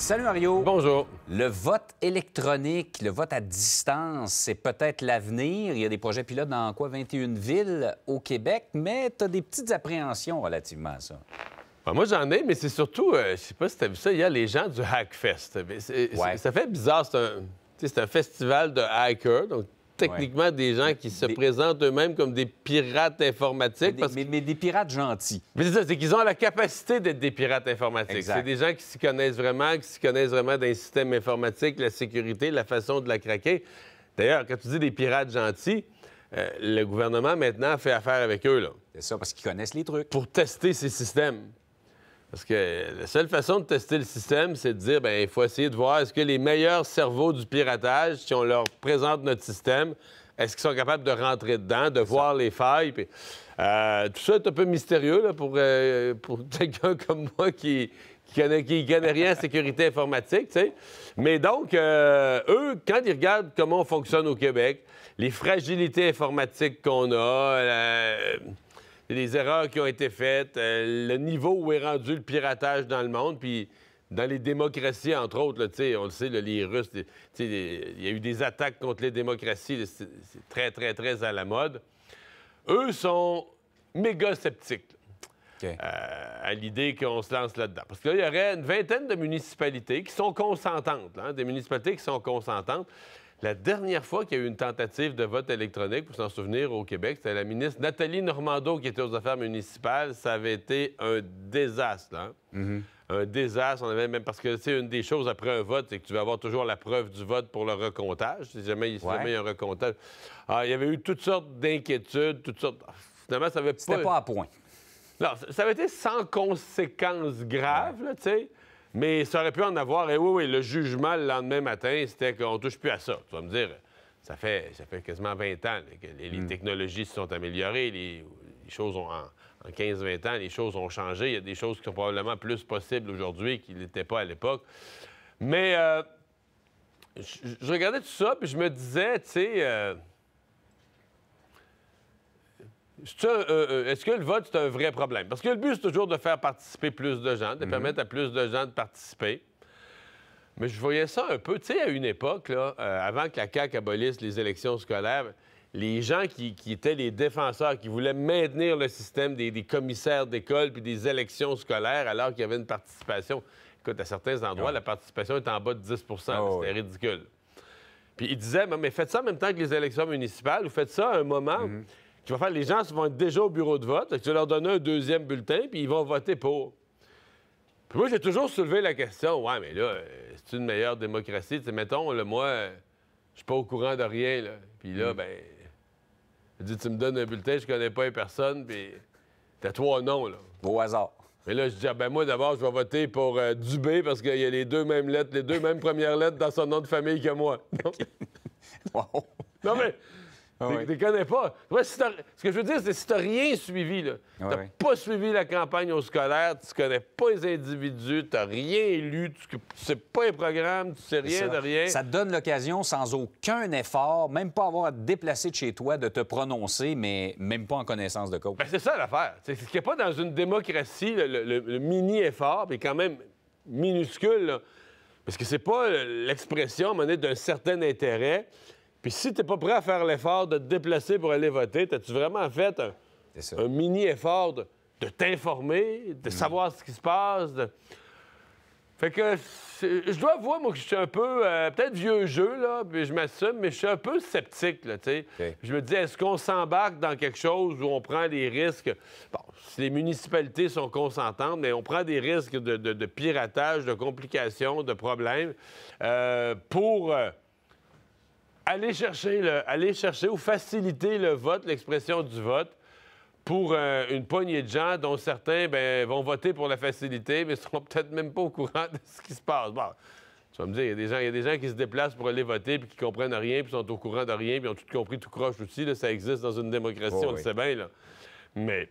Salut Mario. Bonjour. Le vote électronique, le vote à distance, c'est peut-être l'avenir. Il y a des projets pilotes dans quoi 21 villes au Québec, mais tu as des petites appréhensions relativement à ça. Ben, moi, j'en ai, mais c'est surtout, euh, je sais pas si tu as vu ça, il y a les gens du Hackfest. Ça fait bizarre, c'est un, festival de hackers, techniquement des gens qui se présentent eux-mêmes comme des pirates informatiques. Mais des, pirates gentils. Mais c'est ça, c'est qu'ils ont la capacité d'être des pirates informatiques. C'est des gens qui s'y connaissent vraiment, qui s'y connaissent vraiment d'un système informatique, la sécurité, la façon de la craquer. D'ailleurs, quand tu dis des pirates gentils, euh, le gouvernement maintenant fait affaire avec eux. C'est ça, parce qu'ils connaissent les trucs. Pour tester ces systèmes. Parce que la seule façon de tester le système, c'est de dire, ben il faut essayer de voir est-ce que les meilleurs cerveaux du piratage, si on leur présente notre système, est-ce qu'ils sont capables de rentrer dedans, de voir les failles? Euh, tout ça est un peu mystérieux là, pour, euh, pour quelqu'un comme moi qui qui connaît, qui connaît rien en sécurité informatique, tu Mais donc, euh, eux, quand ils regardent comment on fonctionne au Québec, les fragilités informatiques qu'on a, les erreurs qui ont été faites, euh, le niveau où est rendu le piratage dans le monde, puis dans les démocraties, entre autres, on le sait, le les Russes, il y a eu des attaques contre les démocraties, c'est très, très, très à la mode. Eux sont méga sceptiques euh, à l'idée qu'on se lance là-dedans. Parce que là, il y aurait une vingtaine de municipalités qui sont consentantes, hein, des municipalités qui sont consentantes. La dernière fois qu'il y a eu une tentative de vote électronique, pour s'en souvenir, au Québec, c'était la ministre Nathalie Normando qui était aux affaires municipales. Ça avait été un désastre. Hein? Mm-hmm. Un désastre. On avait même parce que c'est une des choses après un vote, c'est que tu vas avoir toujours la preuve du vote pour le recomptage. Si jamais, il y a un recomptage. Ah, il y avait eu toutes sortes d'inquiétudes, toutes sortes. Finalement, ça avait pas. C'était pas à point. Non, ça avait été sans conséquences graves, tu sais. Mais ça aurait pu en avoir. Et oui, oui, le jugement le lendemain matin, c'était qu'on touche plus à ça. Tu vas me dire, ça fait, ça fait quasiment 20 ans que les, mm. technologies se sont améliorées, les, choses ont. En, 15-20 ans, les choses ont changé. Il y a des choses qui sont probablement plus possibles aujourd'hui qu'il n'étaient pas à l'époque. Mais euh, je, regardais tout ça, puis je me disais, tu sais, euh, euh, euh, est-ce que le vote, c'est un vrai problème? Parce que le but, c'est toujours de faire participer plus de gens, de mhm. permettre à plus de gens de participer. Mais je voyais ça un peu, tu sais, à une époque, euh, avant que la CAQ abolisse les élections scolaires, les gens qui, étaient les défenseurs, qui voulaient maintenir le système des, commissaires d'école puis des élections scolaires alors qu'il y avait une participation. Écoute, à certains endroits, la participation est en bas de 10 ah C'était ridicule. Puis ils disaient, mais faites ça en même temps que les élections municipales, ou faites ça à un moment mhm. Tu vas les gens vont être déjà au bureau de vote, tu vas leur donner un deuxième bulletin, puis ils vont voter pour. moi, j'ai toujours soulevé la question, ouais, mais là, euh, c'est une meilleure démocratie. Tu mettons, moi, euh, je suis pas au courant de rien, là. Puis là, hmm. ben, dit, tu me donnes un bulletin, je connais pas une personne, puis t'as trois noms, là. Au hasard. Mais là, je dis, ah, ben moi, d'abord, je vais voter pour euh, Dubé parce qu'il y a les deux mêmes lettres, les deux mêmes premières lettres dans son nom de famille que moi. Non, mais ah tu connais pas. ce que je veux dire, c'est si tu n'as rien suivi, tu n'as pas suivi la campagne au scolaire, tu ne connais pas les individus, tu n'as rien lu, tu ne sais pas un programme, tu ne sais rien de rien. Ça te donne l'occasion, sans aucun effort, même pas avoir à te déplacer de chez toi, de te prononcer, mais même pas en connaissance de cause. Ben, c'est ça l'affaire. Ce qui qui pas dans une démocratie le, mini-effort, mais quand même minuscule, parce que c'est pas euh, l'expression, à d'un certain intérêt. Puis si t'es pas prêt à faire l'effort de te déplacer pour aller voter, t'as-tu vraiment fait un, mini-effort de, t'informer, de mm. savoir ce qui se passe? Fait que je dois voir, moi, que je suis un peu, euh, peut-être vieux jeu, là, puis je m'assume, mais je suis un peu sceptique, là, tu sais. Je me dis, est-ce qu'on s'embarque dans quelque chose où on prend des risques? Bon, si les municipalités sont consentantes, mais on prend des risques de, piratage, de complications, de problèmes euh, pour... Euh, aller chercher, le, chercher ou faciliter le vote, l'expression du vote pour euh, une poignée de gens dont certains ben, vont voter pour la facilité, mais ne seront peut-être même pas au courant de ce qui se passe. Bon, tu vas me dire, il y, a des gens qui se déplacent pour aller voter, puis qui comprennent rien, puis sont au courant de rien, puis ont tout compris, tout croche aussi. Là, ça existe dans une démocratie, oh on le sait bien. Là. Mais,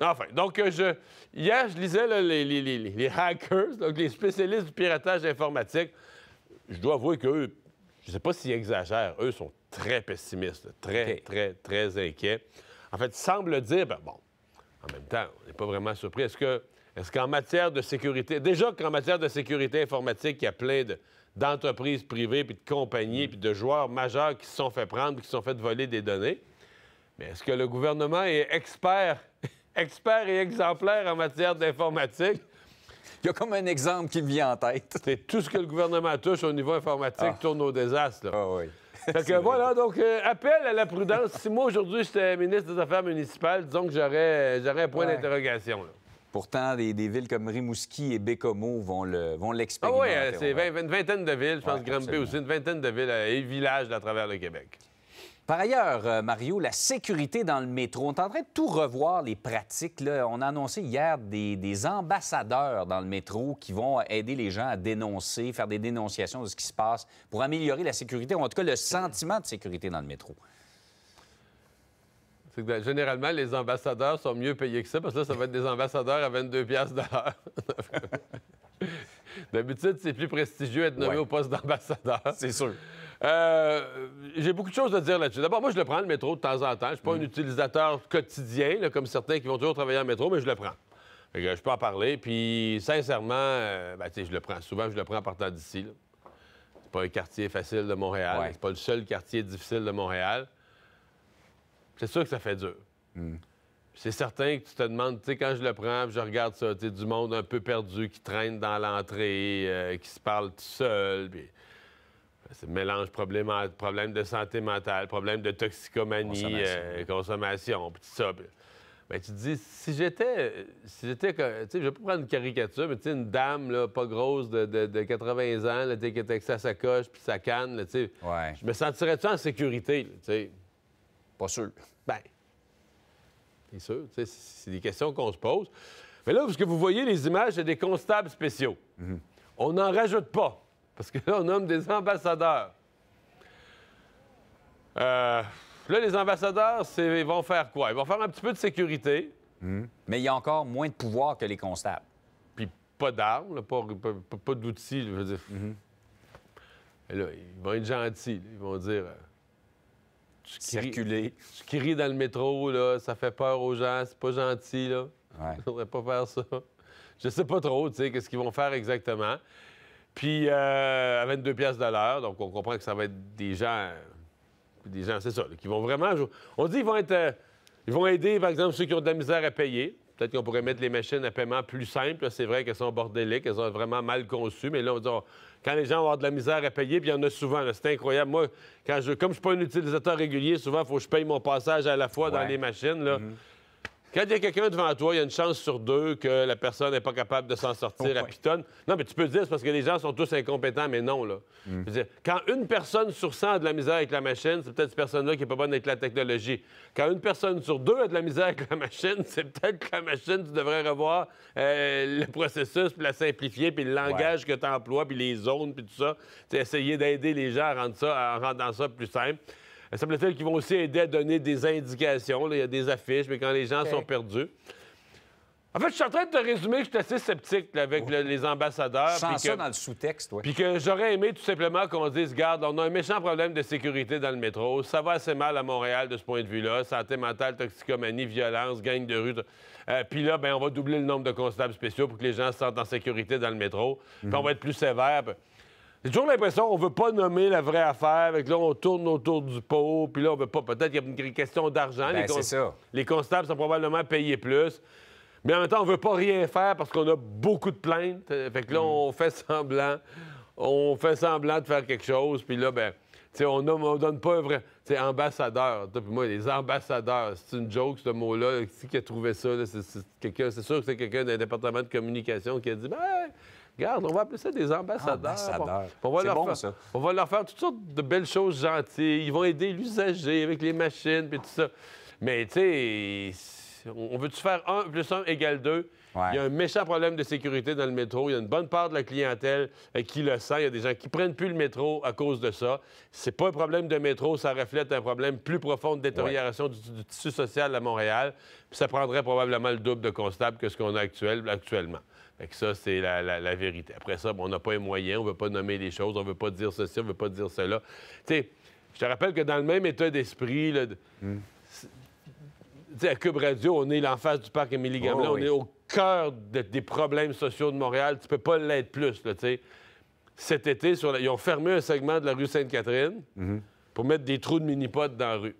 enfin, donc, euh, je, hier, je lisais les, hackers, donc les spécialistes du piratage informatique. Je dois avouer qu'eux je ne sais pas s'ils exagèrent. Eux sont très pessimistes, très, très, très inquiets. En fait, semblent dire, ben bon, en même temps, on n'est pas vraiment surpris. Est-ce qu'en matière de sécurité, déjà qu'en matière de sécurité informatique, il y a plein d'entreprises privées, puis de compagnies, puis de joueurs majeurs qui se sont fait prendre, qui se sont fait voler des données, mais est-ce que le gouvernement est expert, expert et exemplaire en matière d'informatique? Il y a comme un exemple qui me vient en tête. C'est tout ce que le gouvernement touche au niveau informatique ah. tourne au désastre. Ah oui. Fait que voilà, donc euh, appel à la prudence. si moi aujourd'hui j'étais ministre des Affaires municipales, disons que j'aurais, un point d'interrogation. Pourtant, des, villes comme Rimouski et Bécomo vont, le, vont Ah oui, c'est une vingtaine de villes, je pense aussi, une vingtaine de villes euh, et villages à travers le Québec. Par ailleurs, euh, Mario, la sécurité dans le métro, on est en train de tout revoir les pratiques. On a annoncé hier des, ambassadeurs dans le métro qui vont aider les gens à dénoncer, faire des dénonciations de ce qui se passe pour améliorer la sécurité, ou en tout cas le sentiment de sécurité dans le métro. Que, ben, généralement, les ambassadeurs sont mieux payés que ça, parce que là, ça va être des ambassadeurs à 22 piastres D'habitude, c'est plus prestigieux d'être nommé au poste d'ambassadeur. C'est sûr. Euh, j'ai beaucoup de choses à dire là-dessus. D'abord, moi, je le prends, le métro, de temps en temps. Je ne suis pas un mm. utilisateur quotidien, comme certains qui vont toujours travailler en métro, mais je le prends. je peux en parler. Puis, sincèrement, euh, ben, je le prends. Souvent, je le prends en partant d'ici. C'est pas un quartier facile de Montréal. C'est pas le seul quartier difficile de Montréal. C'est sûr que ça fait dur. Mm. C'est certain que tu te demandes, tu sais, quand je le prends, je regarde ça, tu du monde un peu perdu qui traîne dans l'entrée, euh, qui se parle tout seul. C'est mélange problème, problème de santé mentale, problème de toxicomanie, consommation, euh, consommation puis tout ça. Bien, tu te dis, si j'étais, si j'étais, tu sais, je vais pas prendre une caricature, mais tu sais, une dame, là, pas grosse, de, 80 ans, là, qui était avec sa sacoche puis sa canne, tu sais, je me sentirais-tu en sécurité, tu sais? Pas sûr. Ben, c'est sûr, tu sais, c'est des questions qu'on se pose. Mais là, parce que vous voyez les images, c'est des constables spéciaux. Mm-hmm. On n'en rajoute pas. Parce que là, on nomme des ambassadeurs. Euh, là, les ambassadeurs, ils vont faire quoi? Ils vont faire un petit peu de sécurité. Hmm. Mais il y a encore moins de pouvoir que les constables. Puis pas d'armes, pas, d'outils. Hmm. là, ils vont être gentils. Ils vont dire. Euh, tu Circuler. Tu dans le métro, là, ça fait peur aux gens, c'est pas gentil, là. ne Je pas faire ça. Je sais pas trop, tu sais, qu'est-ce qu'ils vont faire exactement. Puis euh, à 22 pièces de l'heure, donc on comprend que ça va être des gens, des gens, c'est ça, qui vont vraiment. On dit qu'ils vont être, euh, ils vont aider, par exemple, ceux qui ont de la misère à payer. Peut-être qu'on pourrait mettre les machines à paiement plus simples. C'est vrai qu'elles sont bordéliques, qu'elles sont vraiment mal conçues, mais là, on dit, quand les gens ont de la misère à payer, puis il y en a souvent, c'est incroyable. Moi, quand je, comme je ne suis pas un utilisateur régulier, souvent, il faut que je paye mon passage à la fois dans les machines. Là. Mm-hmm. Quand il y a quelqu'un devant toi, il y a une chance sur deux que la personne n'est pas capable de s'en sortir, oh, à pitonne. Non, mais tu peux dire, c'est parce que les gens sont tous incompétents, mais non, là. Mm. quand une personne sur 100 a de la misère avec la machine, c'est peut-être cette personne-là qui n'est pas bonne avec la technologie. Quand une personne sur deux a de la misère avec la machine, c'est peut-être que la machine, tu devrais revoir euh, le processus, puis la simplifier, puis le langage que tu emploies, puis les zones, puis tout ça. essayer d'aider les gens à rendre ça, à rendre ça plus simple semble-t-il ben, qu'ils vont aussi aider à donner des indications. des affiches, mais quand les gens sont perdus. En fait, je suis en train de te résumer que je suis assez sceptique avec les ambassadeurs. Je sens ça dans le sous-texte, oui. Puis que j'aurais aimé tout simplement qu'on dise, garde, on a un méchant problème de sécurité dans le métro. Ça va assez mal à Montréal de ce point de vue-là. Santé mentale, toxicomanie, violence, gang de rue. Euh, puis là, ben, on va doubler le nombre de constables spéciaux pour que les gens se sentent en sécurité dans le métro. Puis on va être plus sévère. J'ai toujours l'impression qu'on ne veut pas nommer la vraie affaire, là, on tourne autour du pot, puis là, on veut pas. Peut-être qu'il y a une question d'argent. Ben, les, constables sont probablement payés plus. Mais en même temps, on ne veut pas rien faire parce qu'on a beaucoup de plaintes. Fait que là, mm. on fait semblant. On fait semblant de faire quelque chose, puis là, ben. sais, on ne donne pas un vrai. T'sais, ambassadeur. moi, les ambassadeurs, c'est une joke, ce mot-là. Qui a trouvé ça? C'est sûr que c'est quelqu'un d'un département de communication qui a dit ben, Regarde, on va appeler ça des ambassadeurs. Ah, on, va leur faire, ça. on va leur faire toutes sortes de belles choses gentilles. Ils vont aider l'usager avec les machines et tout ça. Mais tu sais, on veut-tu faire 1 plus 1 égale 2? Il y a un méchant problème de sécurité dans le métro. Il y a une bonne part de la clientèle euh, qui le sent. Il y a des gens qui ne prennent plus le métro à cause de ça. C'est pas un problème de métro, ça reflète un problème plus profond de détérioration du, tissu social à Montréal. ça prendrait probablement le double de constables que ce qu'on a actuellement que ça, c'est la, vérité. Après ça, on n'a pas les moyens, on ne veut pas nommer les choses, on ne veut pas dire ceci, on ne veut pas dire cela. Tu sais, je te rappelle que dans le même état d'esprit, hmm. sais, à Cube Radio, on est l'en face du parc Émilie oh, Gamelin, on est au cœur des problèmes sociaux de Montréal. Tu peux pas l'être plus, tu sais. Cet été, sur ils ont fermé un segment de la rue Sainte-Catherine mhm. pour mettre des trous de mini-potes dans la rue.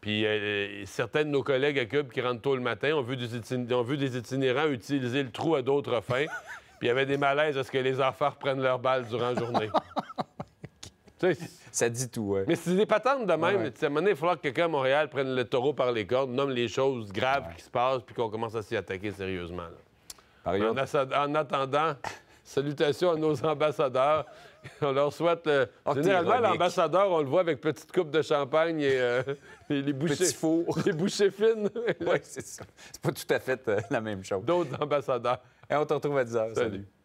Puis euh, certains de nos collègues à Cube qui rentrent tôt le matin ont vu des, itinérants utiliser le trou à d'autres fins. Puis il y avait des malaises à ce que les affaires prennent leurs balles durant la journée. Ça dit tout, ouais. Mais c'est des patentes de même. À un moment il va que quelqu'un à Montréal prenne le taureau par les cordes, nomme les choses graves qui se passent, puis qu'on commence à s'y attaquer sérieusement. en attendant, salutations à nos ambassadeurs. on leur souhaite. Euh, ah, généralement, l'ambassadeur, on le voit avec petite coupe de champagne et, euh, les bouchées. Les bouchées fines. oui, c'est C'est pas tout à fait euh, la même chose. D'autres ambassadeurs. Et on te retrouve à 10 h. Salut.